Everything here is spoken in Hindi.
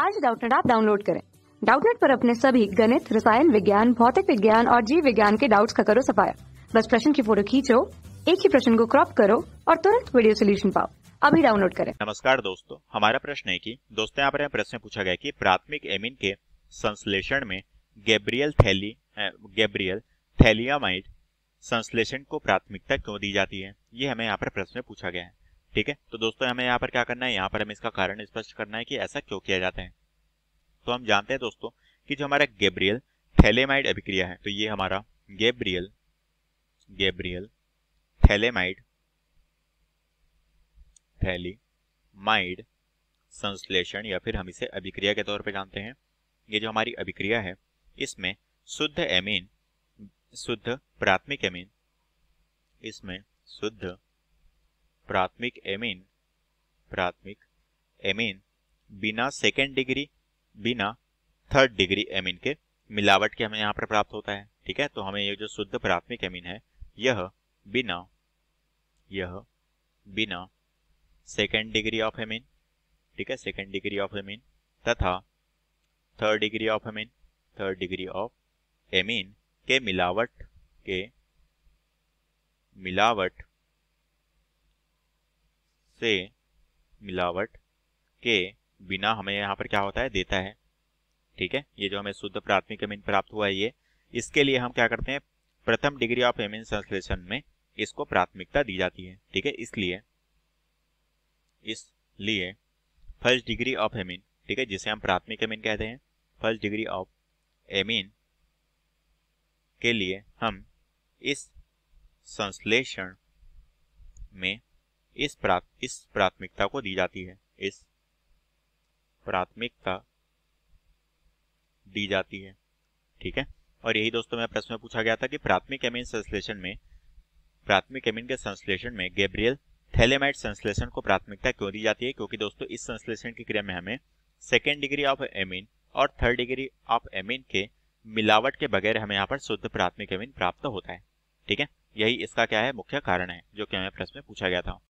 आज डाउटनेट आप डाउनलोड करें डाउटनेट पर अपने सभी गणित रसायन विज्ञान भौतिक विज्ञान और जीव विज्ञान के डाउट्स का करो सफाया बस प्रश्न की फोटो खींचो एक ही प्रश्न को क्रॉप करो और तुरंत वीडियो सोल्यूशन पाओ अभी डाउनलोड करें नमस्कार दोस्तों हमारा प्रश्न है कि दोस्तों यहाँ पर प्रश्न पूछा गया कि प्राथमिक एमिन के संश्लेषण में गैब्रियल थैली गैब्रियल थैलियामाइड संश्लेषण को प्राथमिकता क्यों दी जाती है ये हमें यहाँ पर प्रश्न पूछा गया है ठीक है तो दोस्तों हमें यहाँ पर क्या करना है यहाँ पर हमें इसका कारण स्पष्ट करना है कि ऐसा क्यों किया जाता है तो हम जानते हैं दोस्तों कि जो हमारा गेब्रियल थैलेमाइड अभिक्रिया है तो ये हमारा गेब्रियल गेब्रियल थैलेमाइड थैलीमाइड संश्लेषण या फिर हम इसे अभिक्रिया के तौर पर जानते हैं ये जो हमारी अभिक्रिया है इसमें शुद्ध एमीन शुद्ध प्राथमिक एमीन इसमें शुद्ध प्राथमिक एमिन प्राथमिक एमिन बिना सेकेंड डिग्री बिना थर्ड डिग्री एमिन के मिलावट के हमें यहाँ पर प्राप्त होता है ठीक है तो हमें ये जो शुद्ध प्राथमिक एमिन है यह बिना यह बिना सेकेंड डिग्री ऑफ एमिन ठीक है सेकेंड डिग्री ऑफ एमिन तथा third degree of amine third degree of amine के मिलावट के मिलावट से मिलावट के बिना हमें यहाँ पर क्या होता है देता है ठीक है ये जो हमें शुद्ध प्राथमिक अमीन प्राप्त हुआ है ये इसके लिए हम क्या करते हैं प्रथम डिग्री ऑफ एमिन संश्लेषण में इसको प्राथमिकता दी जाती है ठीक है इसलिए इसलिए फर्स्ट डिग्री ऑफ एमिन ठीक है जिसे हम प्राथमिक एमिन कहते हैं फर्स्ट डिग्री ऑफ एमिन के लिए हम इस संश्लेषण में इस प्राथ इस प्राथमिकता को दी जाती है इस प्राथमिकता दी जाती है ठीक है और यही दोस्तों मैं प्रश्न में पूछा गया था कि प्राथमिक एमिन संश्लेषण में प्राथमिक एमिन के संश्लेषण में गैब्रियल थैलेमाइट संश्लेषण को प्राथमिकता क्यों दी जाती है क्योंकि दोस्तों इस संश्लेषण की क्रिया में हमें सेकेंड डिग्री ऑफ एमिन और थर्ड डिग्री ऑफ एमिन के मिलावट के बगैर हमें यहाँ पर शुद्ध प्राथमिक एमिन प्राप्त होता है ठीक है यही इसका क्या है मुख्य कारण है जो कि हमें प्रश्न में पूछा गया था